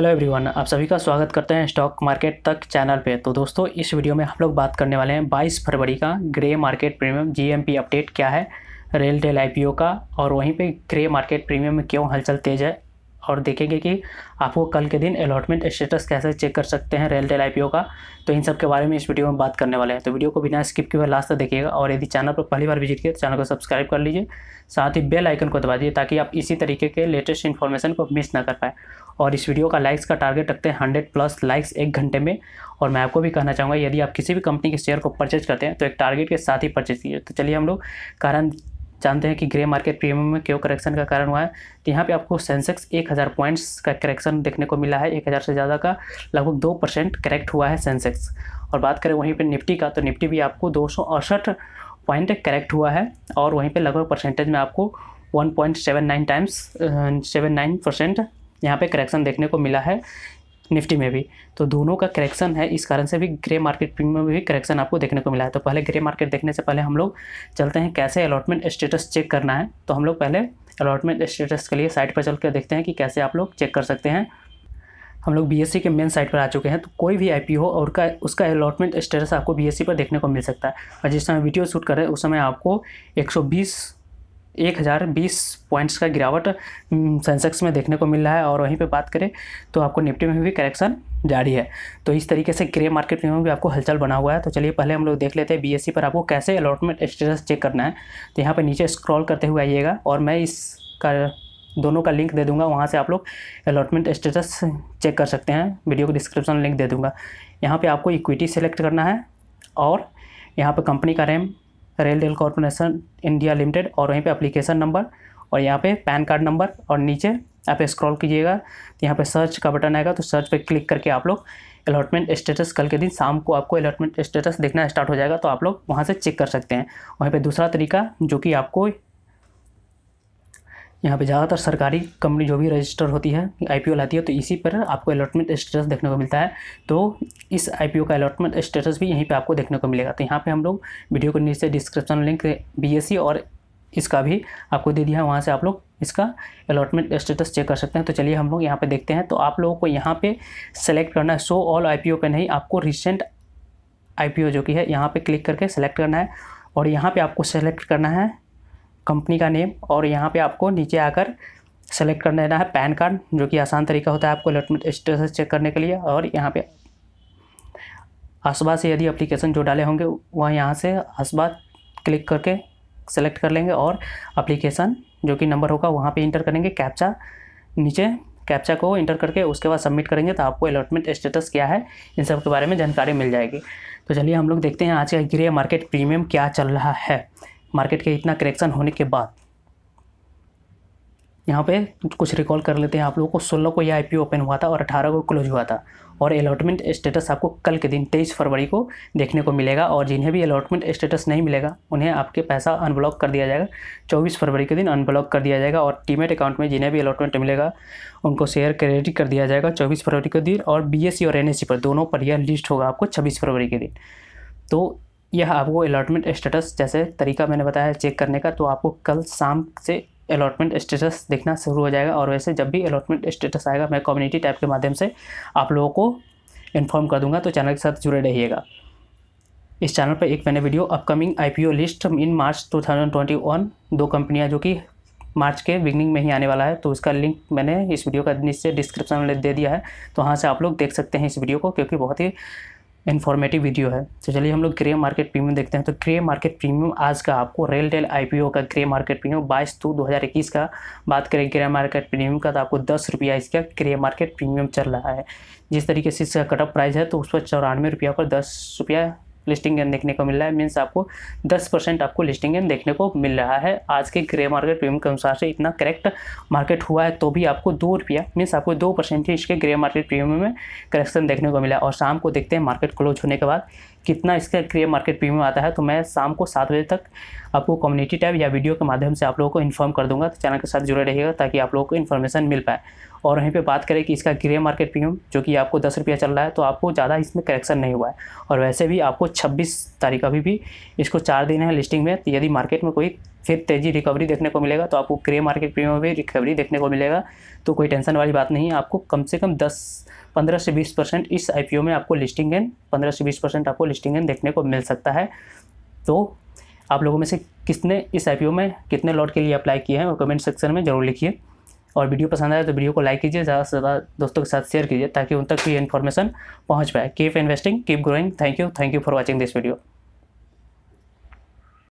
hello everyone आप सभी का स्वागत करते हैं स्टॉक मार्केट तक चैनल पे तो दोस्तों इस वीडियो में हम लोग बात करने वाले हैं 22 फरवरी का grey market premium GMP update क्या है रेल डेल आईपीओ का और वहीं पे ग्रे मार्केट प्रीमियम में क्यों हलचल तेज़ है और देखेंगे कि आपको कल के दिन अलॉटमेंट स्टेटस कैसे चेक कर सकते हैं रेल टेल आई का तो इन सब के बारे में इस वीडियो में बात करने वाले हैं तो वीडियो को बिना स्किप किए लास्ट तक देखिएगा और यदि चैनल पर पहली बार विजिट किया तो चैनल को सब्सक्राइब कर लीजिए साथ ही बेल आइकन को दबा दीजिए ताकि आप इसी तरीके के लेटेस्ट इन्फॉर्मेशन को मिस ना कर पाए और इस वीडियो का लाइक्स का टारगेट रखते हैं हंड्रेड प्लस लाइक्स एक घंटे में और मैं आपको भी कहना चाहूँगा यदि आप किसी भी कंपनी के शेयर को परचेज करते हैं तो एक टारगेट के साथ ही परचेज कीजिए तो चलिए हम लोग कारण जानते हैं कि ग्रे मार्केट प्रीमियम में क्यों करेक्शन का कारण हुआ है तो यहाँ पे आपको सेंसेक्स 1000 पॉइंट्स का करेक्शन देखने को मिला है 1000 से ज़्यादा का लगभग दो परसेंट करेक्ट हुआ है सेंसेक्स और बात करें वहीं पे निफ्टी का तो निफ्टी भी आपको दो पॉइंट करेक्ट हुआ है और वहीं पर लगभग परसेंटेज में आपको one times seven nine percent यहाँ पर करेक्शन देखने को मिला है निफ्टी में भी तो दोनों का करेक्शन है इस कारण से भी ग्रे मार्केट प्रीमियम में भी करेक्शन आपको देखने को मिला है तो पहले ग्रे मार्केट देखने से पहले हम लोग चलते हैं कैसे अलॉटमेंट स्टेटस चेक करना है तो हम लोग पहले अलॉटमेंट स्टेटस के लिए साइट पर चल कर देखते हैं कि कैसे आप लोग चेक कर सकते हैं हम लोग बी के मेन साइट पर आ चुके हैं तो कोई भी आई हो और का उसका अलॉटमेंट स्टेटस आपको बी पर देखने को मिल सकता है और जिस समय वीडियो शूट कर रहे हैं उस समय आपको 120 एक हज़ार बीस पॉइंट्स का गिरावट सेंसेक्स हम्म, में देखने को मिल रहा है और वहीं पे बात करें तो आपको निफ्टी में भी करेक्शन जारी है तो इस तरीके से ग्रे मार्केट में भी आपको हलचल बना हुआ है तो चलिए पहले हम लोग देख लेते हैं बीएससी e पर आपको कैसे अलॉटमेंट स्टेटस चेक करना है तो यहाँ पर नीचे स्क्रॉल करते हुए आइएगा और मैं इसका दोनों का लिंक दे दूंगा वहाँ से आप लोग अलॉटमेंट स्टेटस चेक कर सकते हैं वीडियो को डिस्क्रिप्शन लिंक दे दूंगा यहाँ पर आपको इक्विटी सेलेक्ट करना है और यहाँ पर कंपनी का रैम rail rail corporation India limited और वहीं पे एप्लीकेशन नंबर और यहाँ पे पैन कार्ड नंबर और नीचे आप स्क्रॉल कीजिएगा तो यहाँ पे सर्च का बटन आएगा तो सर्च पे क्लिक करके आप लोग अलॉटमेंट स्टेटस कल के दिन शाम को आपको अलॉटमेंट स्टेटस देखना स्टार्ट हो जाएगा तो आप लोग वहाँ से चेक कर सकते हैं वहीं पे दूसरा तरीका जो कि आपको यहाँ पे ज़्यादातर सरकारी कंपनी जो भी रजिस्टर होती है आई लाती है तो इसी पर आपको अलॉटमेंट स्टेटस देखने को मिलता है तो इस आई का अलॉटमेंट स्टेटस भी यहीं पे आपको देखने को मिलेगा तो यहाँ पे हम लोग वीडियो के नीचे डिस्क्रिप्शन लिंक बी और इसका भी आपको दे दिया है वहाँ से आप लोग इसका अलॉटमेंट स्टेटस चेक कर सकते हैं तो चलिए हम लोग यहाँ पर देखते हैं तो आप लोगों को यहाँ पर सेलेक्ट करना है सो ऑल आई पे नहीं आपको रिसेंट आई जो कि है यहाँ पर क्लिक करके सेलेक्ट करना है और यहाँ पर आपको सेलेक्ट करना है कंपनी का नेम और यहाँ पे आपको नीचे आकर सेलेक्ट कर लेना है पैन कार्ड जो कि आसान तरीका होता है आपको इलेक्ट्रॉनिक स्टेटस चेक करने के लिए और यहाँ पे आसबा से यदि अप्लीकेशन जो डाले होंगे वह यहाँ से आसबा क्लिक करके सेलेक्ट कर लेंगे और अप्लीकेशन जो कि नंबर होगा वहाँ पर इंटर करेंगे कैप्चा नीचे कैप्चा को इंटर करके उसके बाद सबमिट करेंगे तो आपको अलॉटमेंट स्टेटस क्या है इन सब के बारे में जानकारी मिल जाएगी तो चलिए हम लोग देखते हैं आज का ग्रे मार्केट प्रीमियम क्या चल रहा है मार्केट के इतना करेक्शन होने के बाद यहाँ पे कुछ रिकॉल कर लेते हैं आप लोगों को सोलह को यह आई ओपन हुआ था और अठारह को क्लोज हुआ था और अलॉटमेंट स्टेटस आपको कल के दिन तेईस फरवरी को देखने को मिलेगा और जिन्हें भी अलॉटमेंट स्टेटस नहीं मिलेगा उन्हें आपके पैसा अनब्लॉक कर दिया जाएगा चौबीस फरवरी के दिन अनब्लॉक कर दिया जाएगा और टीमेट अकाउंट में जिन्हें भी अलॉटमेंट मिलेगा उनको शेयर क्रेडिट कर दिया जाएगा चौबीस फरवरी के दिन और बी e और एन e पर दोनों पर यह लिस्ट होगा आपको छब्बीस फरवरी के दिन तो यह आपको अलॉटमेंट स्टेटस जैसे तरीका मैंने बताया चेक करने का तो आपको कल शाम से अलॉटमेंट स्टेटस देखना शुरू हो जाएगा और वैसे जब भी अलॉटमेंट स्टेटस आएगा मैं कम्युनिटी टैब के माध्यम से आप लोगों को इन्फॉर्म कर दूंगा तो चैनल के साथ जुड़े रहिएगा इस चैनल पर एक मैंने video upcoming I list in March two दो कंपनियाँ जो कि मार्च के बिगनिंग में ही आने वाला है तो उसका लिंक मैंने इस वीडियो का नीचे डिस्क्रिप्शन में दे दिया है तो वहाँ से आप लोग देख सकते हैं इस वीडियो को क्योंकि बहुत ही इन्फॉर्मेटिव वीडियो है तो चलिए हम लोग ग्रे मार्केट प्रीमियम देखते हैं तो ग्रे मार्केट प्रीमियम आज का आपको टेल आई का ग्रे मार्केट प्रीमियम बाईस दो दो हज़ार इक्कीस का बात करें ग्रे मार्केट प्रीमियम का तो आपको दस रुपया इसका ग्रे मार्केट प्रीमियम चल रहा है जिस तरीके से इसका कटअप प्राइस है तो उस पर चौरानवे रुपया पर दस रुपया लिस्टिंग गेन देखने को मिल रहा है मीन्स आपको 10 परसेंट आपको लिस्टिंग गेन देखने को मिल रहा है आज के ग्रे मार्केट प्रीमियम के अनुसार से इतना करेक्ट मार्केट हुआ है तो भी आपको दो रुपया मीन्स आपको दो परसेंट ही इसके ग्रे मार्केट प्रीमियम में करेक्शन देखने को मिला और शाम को देखते हैं मार्केट क्लोज होने के बाद कितना इसका क्रिय मार्केट प्रीमियम आता है तो मैं शाम को सात बजे तक आपको कम्युनिटी टैब या वीडियो के माध्यम से आप लोगों को इन्फॉर्म कर दूंगा तो चैनल के साथ जुड़े रहिएगा ताकि आप लोगों को इन्फॉर्मेशन मिल पाए और वहीं पे बात करें कि इसका ग्रे मार्केट प्रीमियम जो कि आपको दस रुपया चल रहा है तो आपको ज़्यादा इसमें करेक्शन नहीं हुआ है और वैसे भी आपको छब्बीस तारीख अभी भी इसको चार दिन है लिस्टिंग में तो यदि मार्केट में कोई फिर तेजी रिकवरी देखने को मिलेगा तो आपको क्रे मार्केट प्रीमियम में भी रिकवरी देखने को मिलेगा तो कोई टेंशन वाली बात नहीं है आपको कम से कम दस पंद्रह से बीस परसेंट इस आई में आपको लिस्टिंग एन पंद्रह से बीस परसेंट आपको लिस्टिंग एन देखने को मिल सकता है तो आप लोगों में से किसने इस आई में कितने लॉट के लिए अप्लाई किए हैं और कमेंट सेक्शन में ज़रूर लिखिए और वीडियो पसंद आए तो वीडियो को लाइक कीजिए ज़्यादा से ज़्यादा दोस्तों के साथ शेयर कीजिए ताकि उन तक भी इन्फॉर्मेशन पहुँच पाए keep investing keep growing thank you thank you for watching this video